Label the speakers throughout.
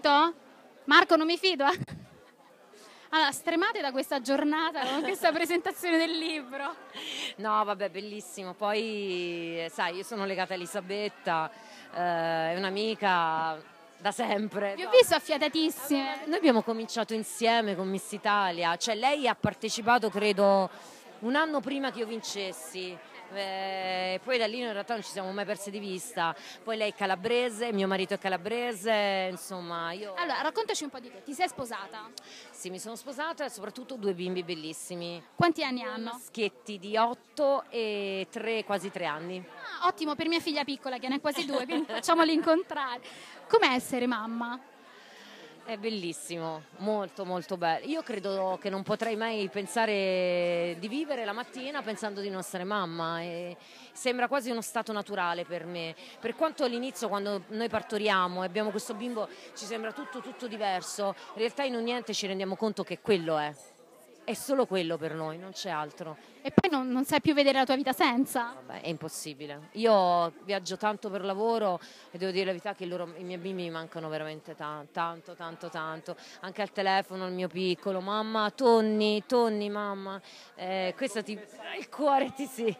Speaker 1: sentito? Marco, non mi fido? Allora, stremate da questa giornata con questa presentazione del libro.
Speaker 2: No, vabbè, bellissimo. Poi, eh, sai, io sono legata a Elisabetta, eh, è un'amica da sempre. Vi ho visto affiatatissime. Noi abbiamo cominciato insieme con Miss Italia, cioè lei ha partecipato, credo un anno prima che io vincessi. Eh, poi da lì in realtà non ci siamo mai persi di vista. Poi lei è calabrese, mio marito è calabrese, insomma io... Allora, raccontaci un po' di te. Ti sei sposata? Sì, mi sono sposata e soprattutto due bimbi bellissimi.
Speaker 1: Quanti anni hanno? Schietti di 8 e 3, quasi 3 anni. Ah, ottimo per mia figlia piccola che ne ha quasi due, quindi facciamoli incontrare. Com'è essere mamma?
Speaker 2: È bellissimo, molto molto bello. Io credo che non potrei mai pensare di vivere la mattina pensando di non essere mamma. E sembra quasi uno stato naturale per me. Per quanto all'inizio quando noi partoriamo e abbiamo questo bimbo ci sembra tutto tutto diverso, in realtà in un niente ci rendiamo conto che quello è è solo quello per noi, non c'è altro.
Speaker 1: E poi non, non, sai più vedere la tua vita senza? Vabbè, è
Speaker 2: impossibile. Io viaggio tanto per lavoro e devo dire la verità che loro, i miei bimbi mi mancano veramente tanto, tanto, tanto, tanto. Anche al telefono il mio piccolo, mamma, tonni, tonni, mamma. Eh, questa ti... il cuore ti sì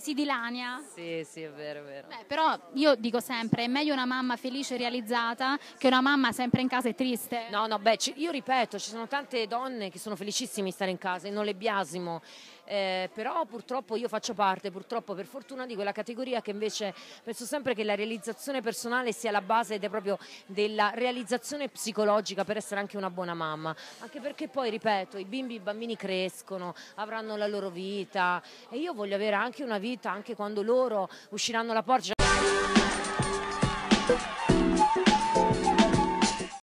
Speaker 2: si dilania. Sì, sì, è vero, è vero. Beh,
Speaker 1: però io dico sempre, è meglio una mamma felice e realizzata che una mamma sempre in casa e triste. No, no, beh, io ripeto, ci sono tante donne che sono felicissime di stare in
Speaker 2: casa e non le biasimo. Eh, però purtroppo io faccio parte, purtroppo per fortuna, di quella categoria che invece penso sempre che la realizzazione personale sia la base ed è proprio della realizzazione psicologica per essere anche una buona mamma. Anche perché poi, ripeto, i bimbi, i bambini crescono, avranno la loro vita e io voglio avere anche una vita vita anche quando loro usciranno alla porta